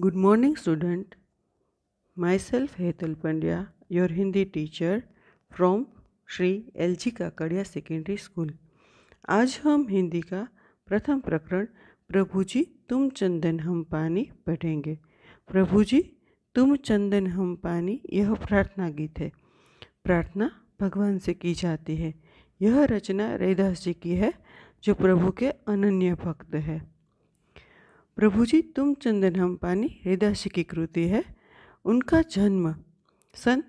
good morning student myself Hetal Pandya your Hindi teacher from Shri L G Kakadiya secondary school आज हम हिंदी का प्रथम प्रकरण प्रभु जी तुम चंदन हम पानी पढ़ेंगे प्रभु जी तुम चंदन हम पानी यह प्रार्थना गीत है प्रार्थना भगवान से की जाती है यह रचना रैदास जी की है जो प्रभु के अनन्य भक्त है प्रभु जी तुम चंदन हम पानी हृदय की कृति है उनका जन्म सन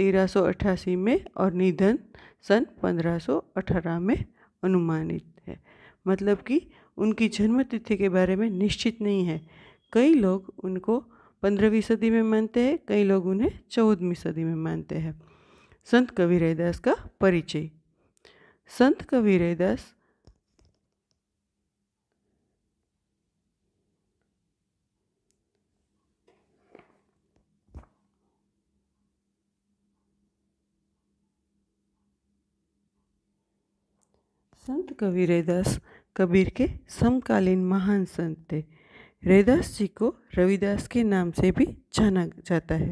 1388 में और निधन सन 1518 में अनुमानित है मतलब कि उनकी जन्म तिथि के बारे में निश्चित नहीं है कई लोग उनको पंद्रहवीं सदी में मानते हैं कई लोग उन्हें चौदहवीं सदी में मानते हैं संत कवि रैदास का परिचय संत कवि रैदास संत कवि रैदास कबीर के समकालीन महान संत थे रैदास जी को रविदास के नाम से भी जाना जाता है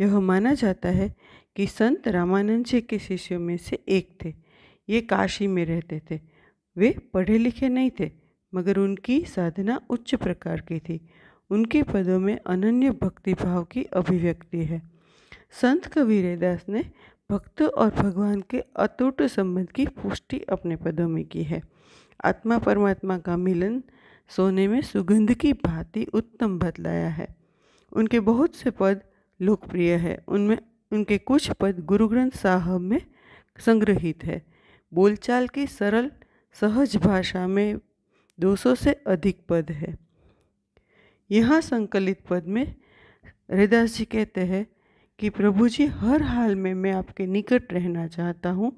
यह माना जाता है कि संत रामानंद जी के शिष्यों में से एक थे ये काशी में रहते थे वे पढ़े लिखे नहीं थे मगर उनकी साधना उच्च प्रकार की थी उनके पदों में अनन्य भक्ति भाव की अभिव्यक्ति है संत कबीर दास ने भक्त और भगवान के अतुट संबंध की पुष्टि अपने पदों में की है आत्मा परमात्मा का मिलन सोने में सुगंध की भांति उत्तम बदलाया है उनके बहुत से पद लोकप्रिय है उनमें उनके कुछ पद गुरु ग्रंथ साहब में संग्रहित है बोलचाल की सरल सहज भाषा में 200 से अधिक पद है यहाँ संकलित पद में हरिदास जी कहते हैं कि प्रभु जी हर हाल में मैं आपके निकट रहना चाहता हूँ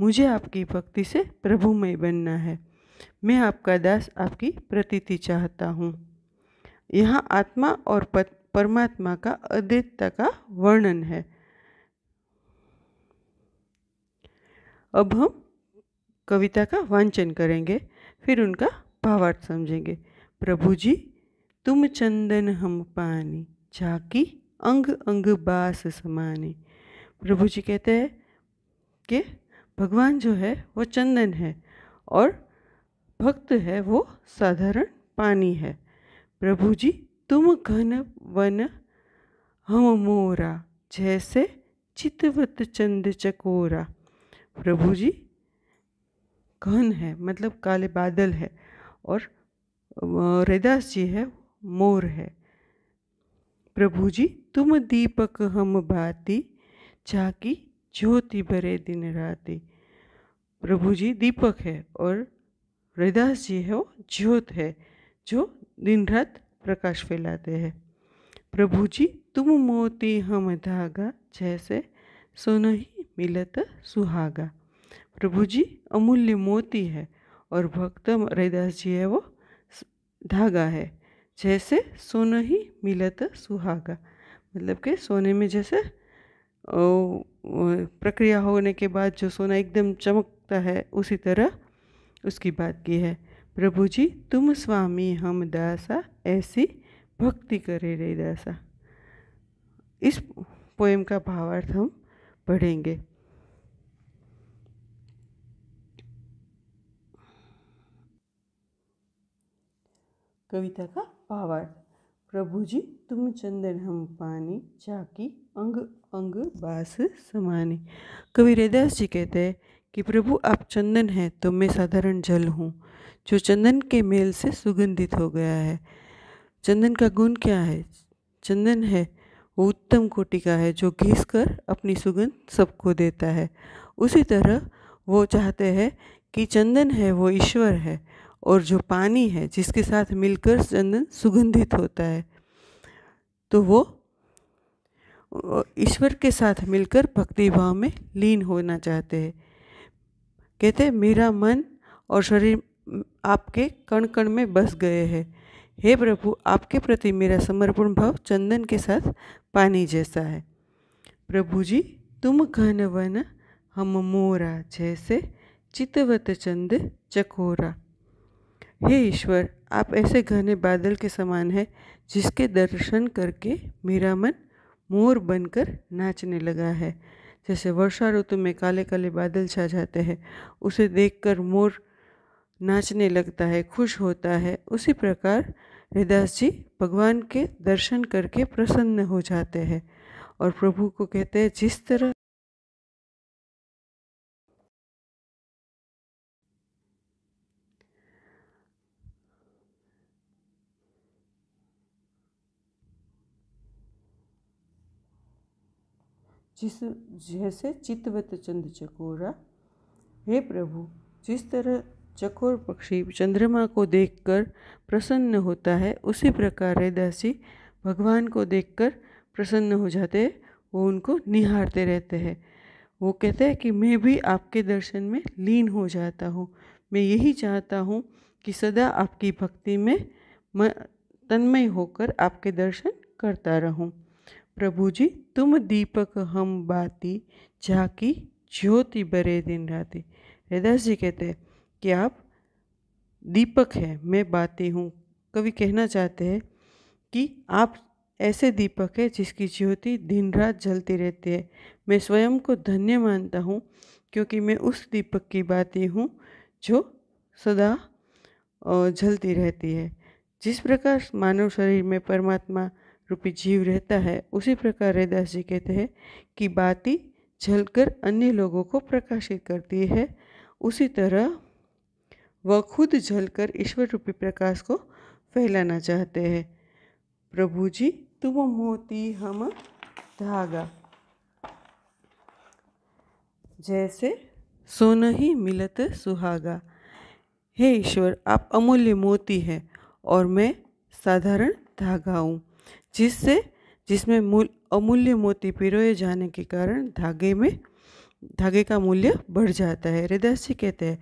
मुझे आपकी भक्ति से प्रभु में बनना है मैं आपका दास आपकी प्रतीति चाहता हूँ यहाँ आत्मा और परमात्मा का अद्वैतता का वर्णन है अब हम कविता का वाचन करेंगे फिर उनका भावार्थ समझेंगे प्रभु जी तुम चंदन हम पानी झाकी अंग अंग बास समानी प्रभु जी कहते हैं कि भगवान जो है वो चंदन है और भक्त है वो साधारण पानी है प्रभु जी तुम घन वन हम मोरा जैसे चितवत चंद चकोरा प्रभु जी घन है मतलब काले बादल है और रैदास जी है मोर है प्रभु जी तुम दीपक हम भाती झाकी ज्योति भरे दिन राति प्रभु जी दीपक है और रविदास जी है वो ज्योत है जो दिन रात प्रकाश फैलाते हैं प्रभु जी तुम मोती हम धागा जैसे ही मिलत सुहागा प्रभु जी अमूल्य मोती है और भक्त रविदास जी है वो धागा है जैसे सोन ही मिलत सुहागा मतलब कि सोने में जैसे प्रक्रिया होने के बाद जो सोना एकदम चमकता है उसी तरह उसकी बात की है प्रभु जी तुम स्वामी हम दासा ऐसी भक्ति करे रे दासा इस पोएम का भावार्थ हम पढ़ेंगे कविता का पावार्थ प्रभु जी तुम चंदन हम पानी चाकी अंग अंग बास समाने कवि रैदास जी कहते हैं कि प्रभु आप चंदन हैं तो मैं साधारण जल हूँ जो चंदन के मेल से सुगंधित हो गया है चंदन का गुण क्या है चंदन है वो उत्तम कोटि का है जो घिस कर अपनी सुगंध सबको देता है उसी तरह वो चाहते हैं कि चंदन है वो ईश्वर है और जो पानी है जिसके साथ मिलकर चंदन सुगंधित होता है तो वो ईश्वर के साथ मिलकर भक्ति भाव में लीन होना चाहते हैं कहते मेरा मन और शरीर आपके कण कण में बस गए हैं हे प्रभु आपके प्रति मेरा समर्पण भाव चंदन के साथ पानी जैसा है प्रभु जी तुम घन वन हम मोरा जैसे चितवत चंद चकोरा हे ईश्वर आप ऐसे घने बादल के समान हैं जिसके दर्शन करके मेरा मन मोर बनकर नाचने लगा है जैसे वर्षा ऋतु में काले काले बादल छा जाते हैं उसे देखकर मोर नाचने लगता है खुश होता है उसी प्रकार रिदास जी भगवान के दर्शन करके प्रसन्न हो जाते हैं और प्रभु को कहते हैं जिस तरह जिस जैसे चित्तवत चंद चकोरा हे प्रभु जिस तरह चकोर पक्षी चंद्रमा को देखकर प्रसन्न होता है उसी प्रकार दासी भगवान को देखकर प्रसन्न हो जाते हैं वो उनको निहारते रहते हैं वो कहते हैं कि मैं भी आपके दर्शन में लीन हो जाता हूँ मैं यही चाहता हूँ कि सदा आपकी भक्ति में तन्मय होकर आपके दर्शन करता रहूँ प्रभु जी तुम दीपक हम बाती झाकी ज्योति बरे दिन राती रैदास जी कहते हैं कि आप दीपक हैं मैं बाती हूँ कवि कहना चाहते हैं कि आप ऐसे दीपक है जिसकी ज्योति दिन रात जलती रहती है मैं स्वयं को धन्य मानता हूँ क्योंकि मैं उस दीपक की बाती हूँ जो सदा जलती रहती है जिस प्रकार मानव शरीर में परमात्मा रूपी जीव रहता है उसी प्रकार रैदास जी कहते हैं कि बाती जलकर अन्य लोगों को प्रकाशित करती है उसी तरह वह खुद जलकर ईश्वर रूपी प्रकाश को फैलाना चाहते हैं प्रभु जी तुम मोती हम धागा जैसे सोन ही मिलत सुहागा हे ईश्वर आप अमूल्य मोती हैं और मैं साधारण धागा हूँ जिससे जिसमें मूल अमूल्य मोती पिरोए जाने के कारण धागे में धागे का मूल्य बढ़ जाता है हृदय जी कहते हैं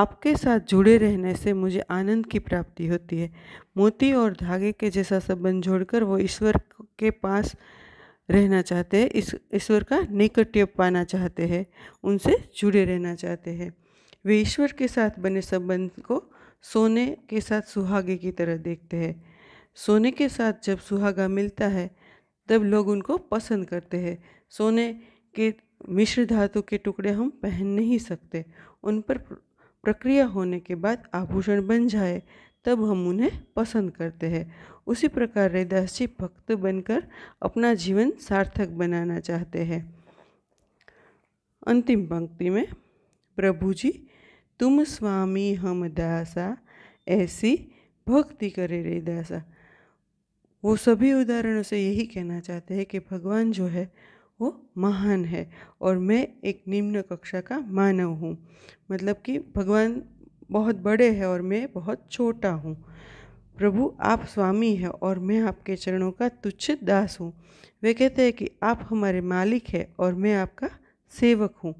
आपके साथ जुड़े रहने से मुझे आनंद की प्राप्ति होती है मोती और धागे के जैसा संबंध जोड़कर वो ईश्वर के पास रहना चाहते हैं इस ईश्वर का निकट्य पाना चाहते हैं उनसे जुड़े रहना चाहते हैं वे ईश्वर के साथ बने संबंध को सोने के साथ सुहागे की तरह देखते हैं सोने के साथ जब सुहागा मिलता है तब लोग उनको पसंद करते हैं सोने के मिश्र धातु के टुकड़े हम पहन नहीं सकते उन पर प्रक्रिया होने के बाद आभूषण बन जाए तब हम उन्हें पसंद करते हैं उसी प्रकार रैदास जी भक्त बनकर अपना जीवन सार्थक बनाना चाहते हैं अंतिम पंक्ति में प्रभु जी तुम स्वामी हम दासा ऐसी भक्ति करे रे दासा वो सभी उदाहरणों से यही कहना चाहते हैं कि भगवान जो है वो महान है और मैं एक निम्न कक्षा का मानव हूँ मतलब कि भगवान बहुत बड़े हैं और मैं बहुत छोटा हूँ प्रभु आप स्वामी हैं और मैं आपके चरणों का तुच्छ दास हूँ वे कहते हैं कि आप हमारे मालिक हैं और मैं आपका सेवक हूँ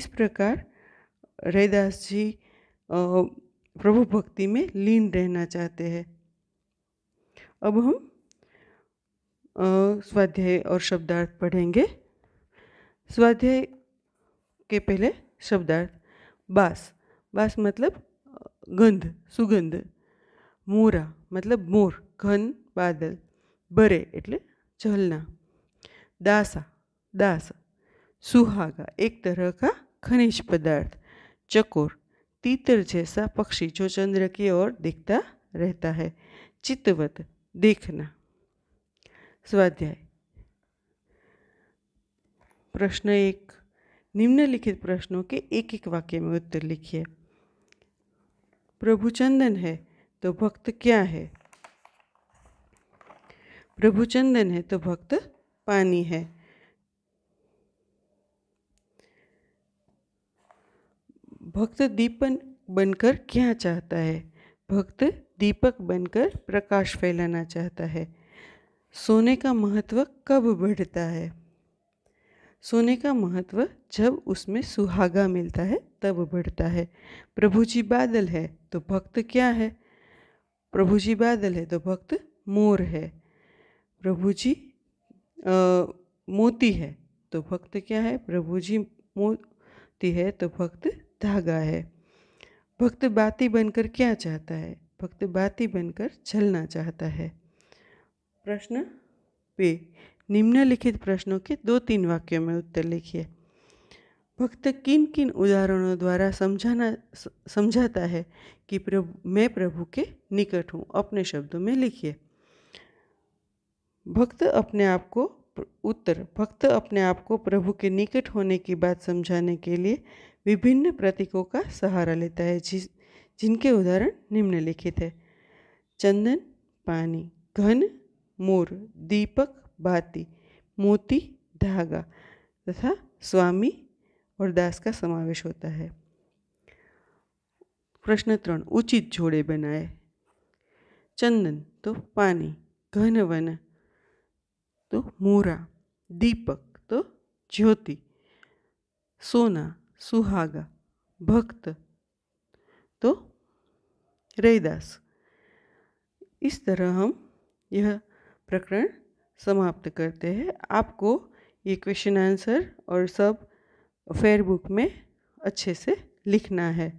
इस प्रकार रैदास जी प्रभु भक्ति में लीन रहना चाहते हैं अब हम स्वाध्याय और शब्दार्थ पढ़ेंगे स्वाध्याय के पहले शब्दार्थ बास बास मतलब गंध सुगंध मोरा मतलब मोर घन बादल बरे એટલે झलना दासा दास सुहागा एक तरह का खनिज पदार्थ चकोर तीतर जैसा पक्षी जो चंद्र की ओर देखता रहता है चित्तवत देखना स्वाध्याय प्रश्न एक निम्नलिखित प्रश्नों के एक एक वाक्य में उत्तर लिखिए प्रभु चंदन है तो भक्त क्या है प्रभु चंदन है तो भक्त पानी है भक्त दीपन बनकर क्या चाहता है भक्त दीपक बनकर प्रकाश फैलाना चाहता है सोने का महत्व कब बढ़ता है सोने का महत्व जब उसमें सुहागा मिलता है तब बढ़ता है प्रभु जी बादल है तो भक्त क्या है प्रभु जी बादल है तो भक्त मोर है प्रभु जी आ, मोती है तो भक्त क्या है प्रभु जी मोती है तो भक्त धागा है भक्त बाती बनकर क्या चाहता है भक्त बाती बनकर चलना चाहता है प्रश्न पे निम्नलिखित प्रश्नों के दो तीन वाक्यों में उत्तर लिखिए भक्त किन किन उदाहरणों द्वारा समझाना समझाता है कि प्रभु मैं प्रभु के निकट हूँ अपने शब्दों में लिखिए भक्त अपने आप को उत्तर भक्त अपने आप को प्रभु के निकट होने की बात समझाने के लिए विभिन्न प्रतीकों का सहारा लेता है जिस जिनके उदाहरण निम्नलिखित है चंदन पानी घन मोर दीपक भाती मोती धागा तथा स्वामी और दास का समावेश होता है प्रश्न त्रण उचित जोड़े बनाए चंदन तो पानी घन वन तो मोरा दीपक तो ज्योति सोना सुहागा भक्त तो रैदास इस तरह हम यह प्रकरण समाप्त करते हैं आपको ये क्वेश्चन आंसर और सब फेयर बुक में अच्छे से लिखना है